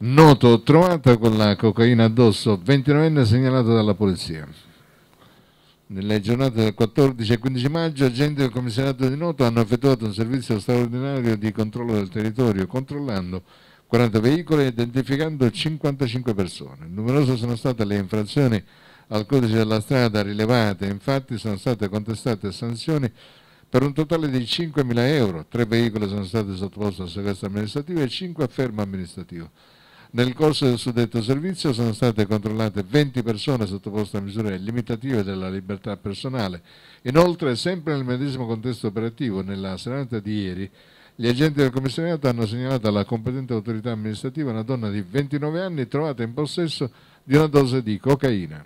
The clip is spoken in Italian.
Noto, trovata con la cocaina addosso, 29enne segnalato dalla polizia. Nelle giornate del 14 e 15 maggio, agenti del commissariato di Noto hanno effettuato un servizio straordinario di controllo del territorio, controllando 40 veicoli e identificando 55 persone. Numerose sono state le infrazioni al codice della strada rilevate, infatti sono state contestate sanzioni per un totale di 5.000 euro. Tre veicoli sono stati sottoposti a sequestro amministrativo e 5 a fermo amministrativo. Nel corso del suddetto servizio sono state controllate 20 persone sottoposte a misure limitative della libertà personale. Inoltre, sempre nel medesimo contesto operativo, nella serata di ieri, gli agenti del commissariato hanno segnalato alla competente autorità amministrativa una donna di 29 anni trovata in possesso di una dose di cocaina.